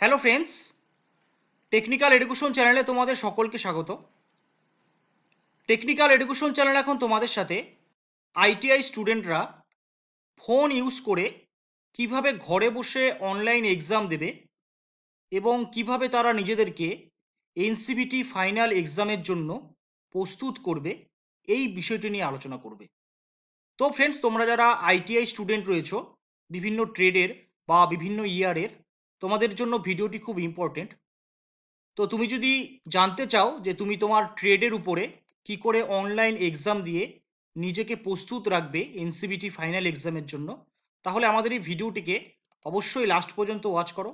hello friends technical education চ্যানেলে তোমাদের সকলকে স্বাগত টেকনিক্যাল এডুকেশন চ্যানেল এখন তোমাদের সাথে আইটিআই স্টুডেন্টরা ফোন ইউজ করে কিভাবে ঘরে বসে অনলাইন এক্সাম দেবে এবং কিভাবে তারা নিজেদেরকে এনসিবিটি ফাইনাল এক্সামের জন্য প্রস্তুত করবে এই বিষয়টি নিয়ে আলোচনা করবে তো ফ্রেন্ডস তোমরা যারা আইটিআই স্টুডেন্ট রয়েছ বিভিন্ন ট্রেডের বা বিভিন্ন ইয়ারের তোমাদের জন্য ভিডিওটি খুব ইম্পর্টেন্ট তো তুমি যদি জানতে চাও যে তুমি তোমার ট্রেডের উপরে কি করে অনলাইন এক্সাম দিয়ে নিজেকে প্রস্তুত রাখবে এনসিবিটি ফাইনাল এক্সামের জন্য তাহলে আমাদের এই ভিডিওটিকে অবশ্যই লাস্ট পর্যন্ত ওয়াচ করো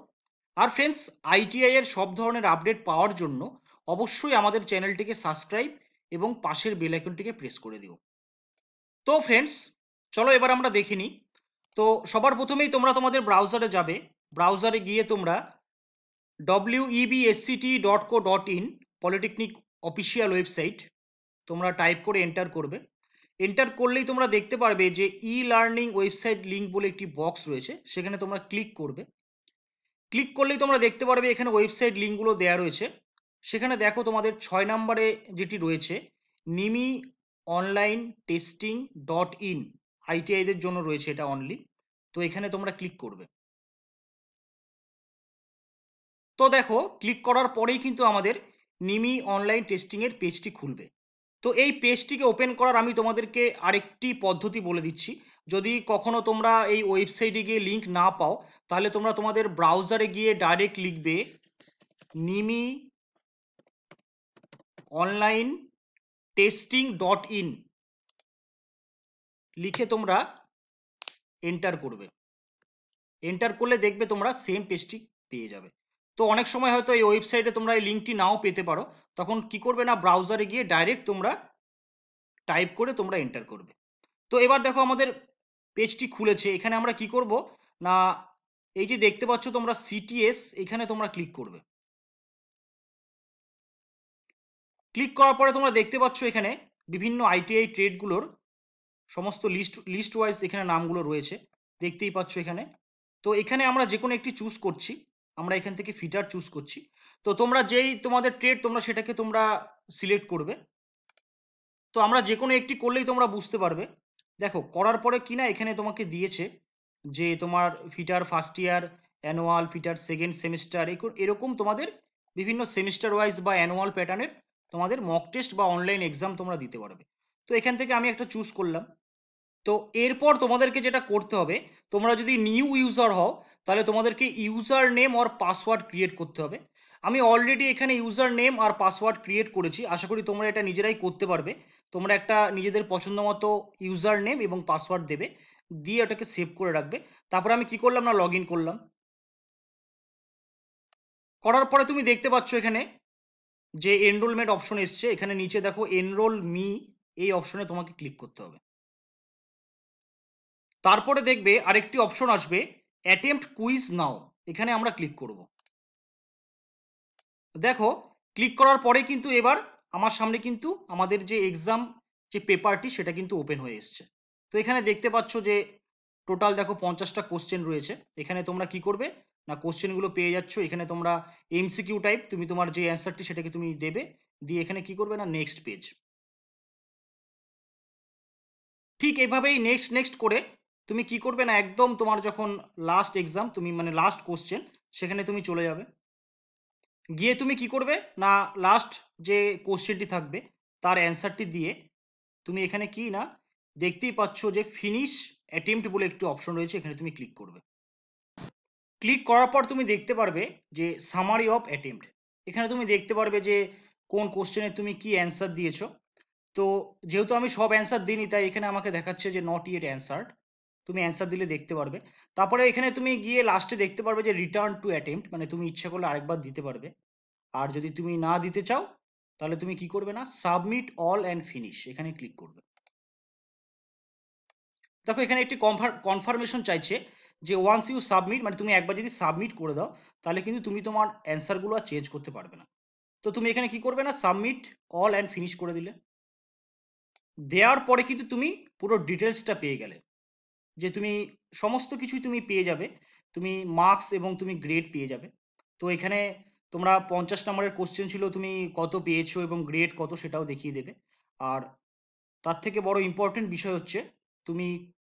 আর ফ্রেন্ডস আইটিআই এর সব ধরনের আপডেট পাওয়ার জন্য অবশ্যই আমাদের চ্যানেলটিকে সাবস্ক্রাইব এবং পাশের বেলাইকনটিকে প্রেস করে দিও তো ফ্রেন্ডস চলো এবার আমরা দেখিনি তো সবার প্রথমেই তোমরা তোমাদের ব্রাউজারে যাবে ব্রাউজারে গিয়ে তোমরা W dot co dot in polytechnic official website তোমরা টাইপ করে এন্টার করবে এন্টার করলেই তোমরা দেখতে পারবে যে ই লার্নিং ওয়েবসাইট লিঙ্ক বলে একটি বক্স রয়েছে সেখানে তোমরা ক্লিক করবে ক্লিক করলেই তোমরা দেখতে পারবে এখানে ওয়েবসাইট লিঙ্কগুলো দেয়া রয়েছে সেখানে দেখো তোমাদের ছয় নম্বরে যেটি রয়েছে NIMI online testing dot in আইটিআইদের জন্য রয়েছে এটা অনলি তো এখানে তোমরা ক্লিক করবে তো দেখো ক্লিক করার পরেই কিন্তু আমাদের নিমি অনলাইন টেস্টিংয়ের পেজটি খুলবে তো এই পেজটিকে ওপেন করার আমি তোমাদেরকে আরেকটি পদ্ধতি বলে দিচ্ছি যদি কখনো তোমরা এই ওয়েবসাইটে গিয়ে লিঙ্ক না পাও তাহলে তোমরা তোমাদের ব্রাউজারে গিয়ে ডাইরেক্ট লিখবে NIMI online testing dot in লিখে তোমরা এন্টার করবে এন্টার করলে দেখবে তোমরা সেম পেজটি পেয়ে যাবে তো অনেক সময় হয়তো এই ওয়েবসাইটে তোমরা এই লিঙ্কটি নাও পেতে পারো তখন কি করবে না ব্রাউজারে গিয়ে ডাইরেক্ট তোমরা টাইপ করে তোমরা এন্টার করবে তো এবার দেখো আমাদের পেজটি খুলেছে এখানে আমরা কি করব না এই যে দেখতে পাচ্ছ তোমরা সিটিএস এখানে তোমরা ক্লিক করবে ক্লিক করার পরে তোমরা দেখতে পাচ্ছ এখানে বিভিন্ন আইটিআই ট্রেডগুলোর সমস্ত লিস্ট লিস্ট ওয়াইজ এখানে নামগুলো রয়েছে দেখতেই পাচ্ছ এখানে তো এখানে আমরা যে কোনো একটি চুজ করছি আমরা এখান থেকে ফিটার চুজ করছি তো তোমরা যেই তোমাদের ট্রেড তোমরা সেটাকে তোমরা সিলেক্ট করবে তো আমরা যে কোনো একটি করলেই তোমরা বুঝতে পারবে দেখো করার পরে কি না এখানে তোমাকে দিয়েছে যে তোমার fitter first year annual fitter second semester এরকম তোমাদের বিভিন্ন সেমিস্টার ওয়াইজ বা অ্যানুয়াল প্যাটার্নের তোমাদের মক টেস্ট বা অনলাইন এক্সাম তোমরা দিতে পারবে তো এখান থেকে আমি একটা চুজ করলাম তো এরপর তোমাদেরকে যেটা করতে হবে তোমরা যদি নিউ ইউজার হও তাহলে তোমাদেরকে ইউজার নেম আর পাসওয়ার্ড ক্রিয়েট করতে হবে আমি অলরেডি এখানে ইউজার নেম আর পাসওয়ার্ড ক্রিয়েট করেছি আশা করি তোমরা এটা নিজেরাই করতে পারবে তোমরা একটা নিজেদের পছন্দ মতো ইউজার নেম এবং পাসওয়ার্ড দেবে দিয়ে ওটাকে সেভ করে রাখবে তারপরে আমি কি করলাম না লগ করলাম করার পরে তুমি দেখতে পাচ্ছ এখানে যে এনরোলমেন্ট অপশন এসছে এখানে নিচে দেখো এনরোল মি এই অপশনে তোমাকে ক্লিক করতে হবে তারপরে দেখবে আরেকটি অপশন আসবে অ্যাটেম্পট কুইজ নাও এখানে আমরা ক্লিক করব দেখো ক্লিক করার পরে কিন্তু এবার আমার সামনে কিন্তু আমাদের যে এক্সাম যে পেপারটি সেটা কিন্তু ওপেন হয়ে এসছে তো এখানে দেখতে পাচ্ছ যে টোটাল দেখো পঞ্চাশটা কোশ্চেন রয়েছে এখানে তোমরা কি করবে না কোশ্চেনগুলো পেয়ে যাচ্ছ এখানে তোমরা এমসিকিউ টাইপ তুমি তোমার যে অ্যান্সারটি সেটাকে তুমি দেবে দিয়ে এখানে কি করবে না নেক্সট পেজ ঠিক এভাবেই নেক্সট নেক্সট করে তুমি কি করবে না একদম তোমার যখন লাস্ট এক্সাম তুমি মানে লাস্ট কোশ্চেন সেখানে তুমি চলে যাবে গিয়ে তুমি কি করবে না লাস্ট যে কোশ্চেনটি থাকবে তার অ্যান্সারটি দিয়ে তুমি এখানে কি না দেখতেই পাচ্ছ যে ফিনিশ অ্যাটেম্পট বলে একটি অপশন রয়েছে এখানে তুমি ক্লিক করবে ক্লিক করার পর তুমি দেখতে পারবে যে সামারি অফ অ্যাটেম্পট এখানে তুমি দেখতে পারবে যে কোন কোশ্চেনে তুমি কি অ্যান্সার দিয়েছ তো যেহেতু আমি সব অ্যান্সার দিইনি তাই এখানে আমাকে দেখাচ্ছে যে নট ইয়েট অ্যান্সার্ড তুমি অ্যান্সার দিলে দেখতে পারবে তারপরে এখানে তুমি গিয়ে লাস্টে দেখতে পারবে যে রিটার্ন টু অ্যাটেম্প মানে তুমি ইচ্ছা করলে আরেকবার দিতে পারবে আর যদি তুমি না দিতে চাও তাহলে তুমি কি করবে না সাবমিট অল অ্যান্ড ফিনিশ এখানে ক্লিক করবে দেখো এখানে একটি কনফার্মেশন চাইছে যে ওয়ান্স ইউ সাবমিট মানে তুমি একবার যদি সাবমিট করে দাও তাহলে কিন্তু তুমি তোমার অ্যান্সারগুলো আর চেঞ্জ করতে পারবে না তো তুমি এখানে কি করবে না সাবমিট অল অ্যান্ড ফিনিশ করে দিলে দেওয়ার পরে কিন্তু তুমি পুরো ডিটেলসটা পেয়ে গেলে যে তুমি সমস্ত কিছুই তুমি পেয়ে যাবে তুমি মার্কস এবং তুমি গ্রেড পেয়ে যাবে তো এখানে তোমরা পঞ্চাশ নম্বরের কোশ্চেন ছিল তুমি কত পেয়েছো এবং গ্রেড কত সেটাও দেখিয়ে দেবে আর তার থেকে বড় ইম্পর্টেন্ট বিষয় হচ্ছে তুমি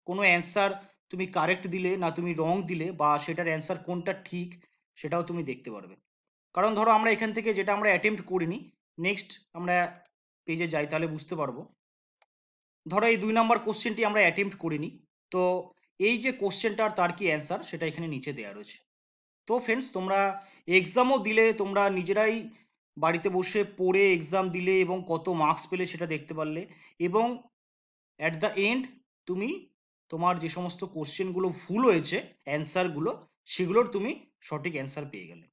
কোনো অ্যান্সার তুমি কারেক্ট দিলে না তুমি রং দিলে বা সেটার অ্যান্সার কোনটা ঠিক সেটাও তুমি দেখতে পারবে কারণ ধরো আমরা এখান থেকে যেটা আমরা অ্যাটেম্প্ট করিনি নেক্সট আমরা পেজে যাই তাহলে বুঝতে পারবো ধরো এই দুই নম্বর কোশ্চেনটি আমরা অ্যাটেম্প্ট করিনি তো এই যে কোশ্চেনটার তার কি অ্যান্সার সেটা এখানে নিচে দেওয়া রয়েছে তো ফ্রেন্ডস তোমরা এক্সামও দিলে তোমরা নিজেরাই বাড়িতে বসে পড়ে এক্সাম দিলে এবং কত মার্কস পেলে সেটা দেখতে পারলে এবং অ্যাট দ্য এন্ড তুমি তোমার যে সমস্ত কোশ্চেনগুলো ভুল হয়েছে অ্যান্সারগুলো সেগুলোর তুমি সঠিক অ্যান্সার পেয়ে গেলে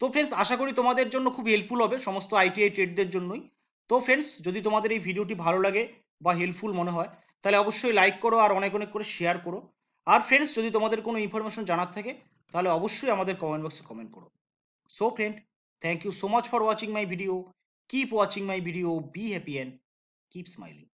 তো ফ্রেন্ডস আশা করি তোমাদের জন্য খুব হেল্পফুল হবে সমস্ত আইটিআই ট্রেডদের জন্যই তো ফ্রেন্ডস যদি তোমাদের এই ভিডিওটি ভালো লাগে বা হেল্পফুল মনে হয় তাহলে অবশ্যই লাইক করো আর অনেক অনেক করে শেয়ার করো আর ফ্রেন্ডস যদি তোমাদের কোনো ইনফরমেশন জানার থাকে তাহলে অবশ্যই আমাদের কমেন্ট বক্সে কমেন্ট করো so friend thank you so much for watching my video keep watching my video be happy and keep smiling